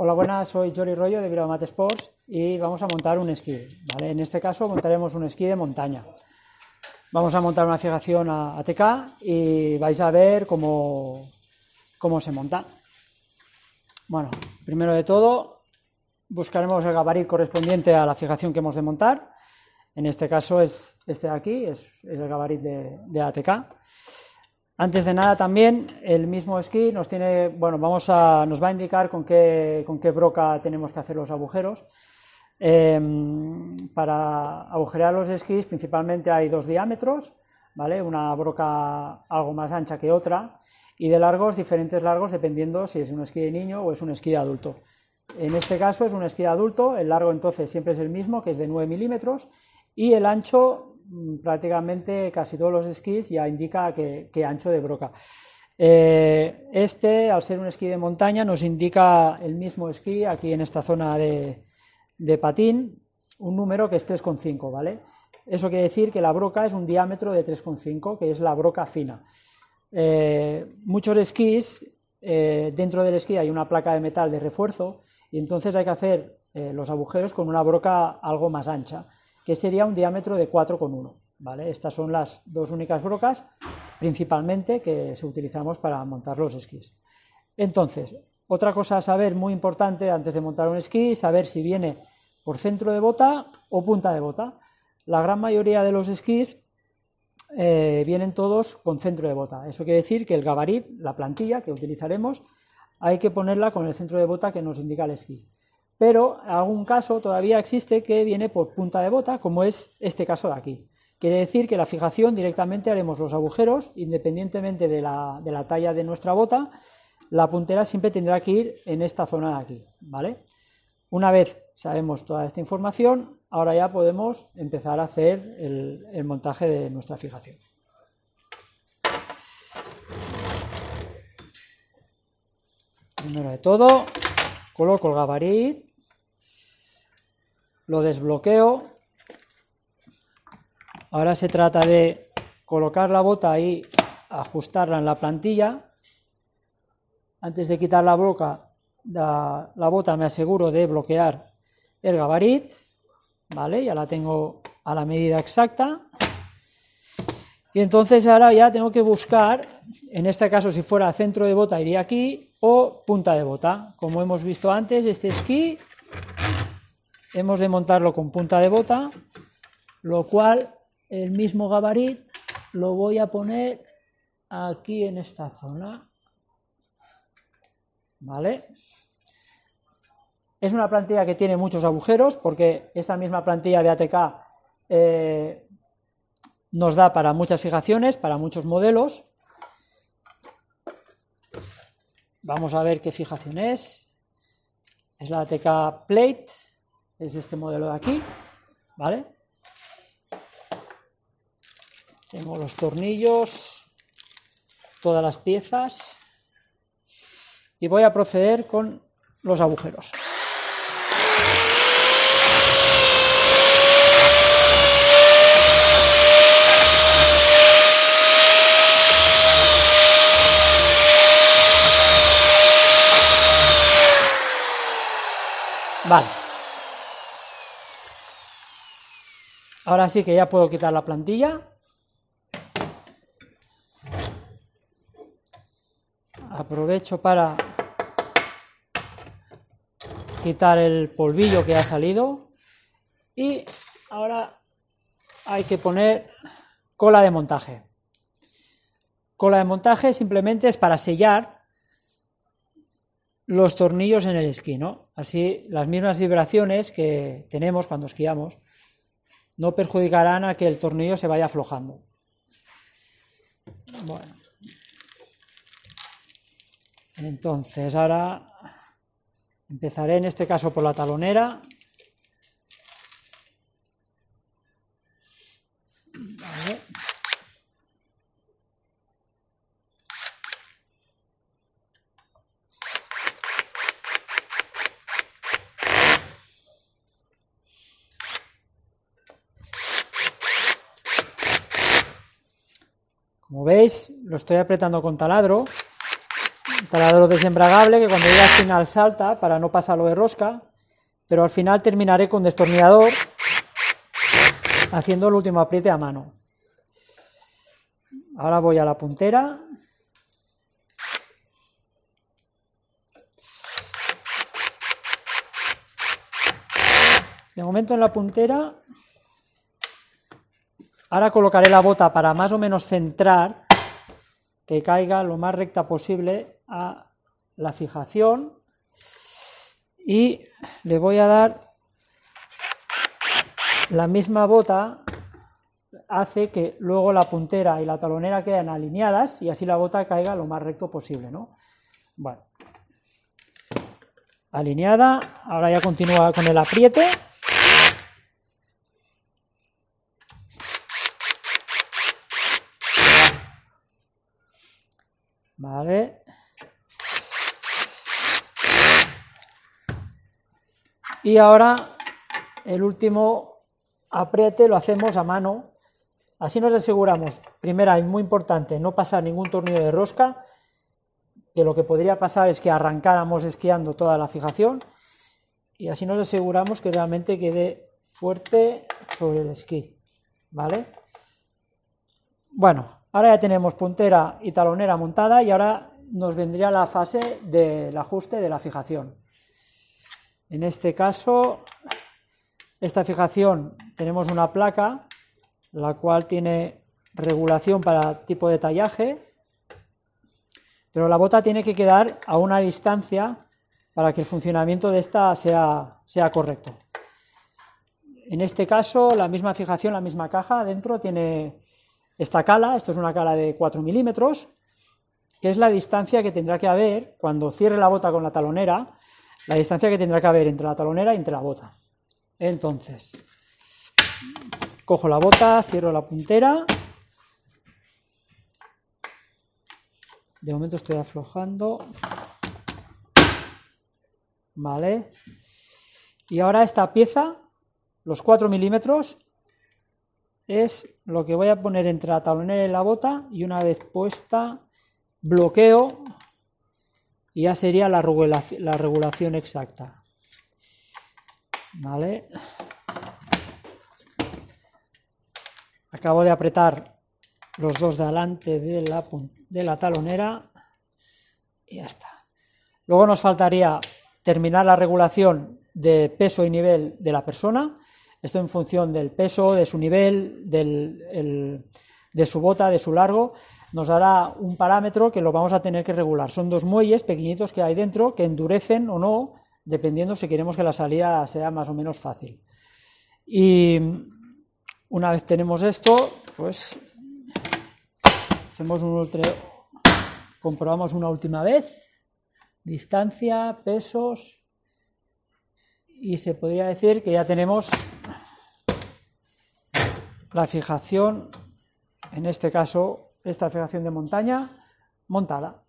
Hola, buenas, soy Jory Rollo de mate Sports y vamos a montar un esquí. En este caso montaremos un esquí de montaña. Vamos a montar una fijación a ATK y vais a ver cómo, cómo se monta. Bueno, primero de todo buscaremos el gabarit correspondiente a la fijación que hemos de montar. En este caso es este de aquí, es, el gabarit de, de ATK. Antes de nada también el mismo esquí nos tiene, bueno, vamos a, nos va a indicar con qué, con qué broca tenemos que hacer los agujeros. Em, para agujerear los esquís principalmente hay dos diámetros, ¿vale? Una broca algo más ancha que otra y de largos, diferentes largos dependiendo si es un esquí de niño o es un esquí de adulto. En este caso es un esquí de adulto, el largo entonces siempre es el mismo, que es de 9 milímetros, y el ancho Mm, prácticamente casi todos los esquís ya indica qué ancho de broca. Eh, este, al ser un esquí de montaña, nos indica el mismo esquí aquí en esta zona de, patín, un número que es 3,5, ¿vale? Eso quiere decir que la broca es un diámetro de 3,5, que es la broca fina. Eh, muchos esquís, eh, dentro del esquí hay una placa de metal de refuerzo y entonces hay que hacer los agujeros con una broca algo más ancha que sería un diámetro de 4,1. ¿vale? Estas son las dos únicas brocas principalmente que se utilizamos para montar los esquís. Entonces, otra cosa a saber muy importante antes de montar un esquí, saber si viene por centro de bota o punta de bota. La gran mayoría de los esquís eh, vienen todos con centro de bota. Eso quiere decir que el gabarit, la plantilla que utilizaremos, hay que ponerla con el centro de bota que nos indica el esquí pero algún caso todavía existe que viene por punta de bota, como es este caso de aquí. Quiere decir que la fijación directamente haremos los agujeros, independientemente de la, talla de nuestra bota, la puntera siempre tendrá que ir en esta zona de aquí, ¿vale? Una vez sabemos toda esta información, ahora ya podemos empezar a hacer el, el montaje de nuestra fijación. Primero de todo, coloco el gabarit lo desbloqueo. Ahora se trata de colocar la bota y ajustarla en la plantilla. Antes de quitar la, boca, la bota me aseguro de bloquear el gabarit. ¿Vale? Ya la tengo a la medida exacta. Y entonces ahora ya tengo que buscar, en este caso si fuera centro de bota iría aquí o punta de bota. Como hemos visto antes, este esquí hemos de montarlo con punta de bota, lo cual el mismo gabarit lo voy a poner aquí en esta zona. ¿Vale? Es una plantilla que tiene muchos agujeros porque esta misma plantilla de ATK eh, nos da para muchas fijaciones, para muchos modelos. Vamos a ver qué fijación es. Es la ATK Plate es este modelo de aquí, ¿vale? Tengo los tornillos, todas las piezas y voy a proceder con los agujeros. Vale. Ahora sí que ya puedo quitar la plantilla. Aprovecho para quitar el polvillo que ha salido. Y ahora hay que poner cola de montaje. Cola de montaje simplemente es para sellar los tornillos en el esquí, Así las mismas vibraciones que tenemos cuando esquiamos no perjudicarán a que el tornillo se vaya aflojando. Bueno. Entonces, ahora empezaré en este caso por la talonera. Como veis, lo estoy apretando con taladro. Taladro desembragable que cuando llega al final salta para no pasarlo de rosca. Pero al final terminaré con destornillador haciendo el último apriete a mano. Ahora voy a la puntera. De momento en la puntera Ahora colocaré la bota para más o menos centrar que caiga lo más recta posible a la fijación y le voy a dar la misma bota hace que luego la puntera y la talonera queden alineadas y así la bota caiga lo más recto posible, Bueno, alineada, ahora ya continúa con el apriete. Y ahora el último apriete lo hacemos a mano. Así nos aseguramos, primera y muy importante, no pasar ningún tornillo de rosca, que lo que podría pasar es que arrancáramos esquiando toda la fijación y así nos aseguramos que realmente quede fuerte sobre el esquí, ¿vale? Bueno, ahora ya tenemos puntera y talonera montada y ahora nos vendría la fase del ajuste de la fijación. En este caso, esta fijación tenemos una placa, la cual tiene regulación para tipo de tallaje, pero la bota tiene que quedar a una distancia para que el funcionamiento de esta sea, correcto. En este caso, la misma fijación, la misma caja dentro tiene esta cala, esto es una cala de 4 milímetros, que es la distancia que tendrá que haber cuando cierre la bota con la talonera la distancia que tendrá que haber entre la talonera y entre la bota. Entonces, cojo la bota, cierro la puntera. De momento estoy aflojando. Vale. Y ahora esta pieza, los 4 milímetros, es lo que voy a poner entre la talonera y la bota y una vez puesta bloqueo y ya sería la regulación, exacta. ¿Vale? Acabo de apretar los dos de adelante de la, talonera y ya está. Luego nos faltaría terminar la regulación de peso y nivel de la persona. Esto en función del peso, de su nivel, de su bota, de su largo nos dará un parámetro que lo vamos a tener que regular. Son dos muelles pequeñitos que hay dentro que endurecen o no, dependiendo si queremos que la salida sea más o menos fácil. Y una vez tenemos esto, pues hacemos un comprobamos una última vez, distancia, pesos, y se podría decir que ya tenemos la fijación, en este caso esta federación de montaña montada.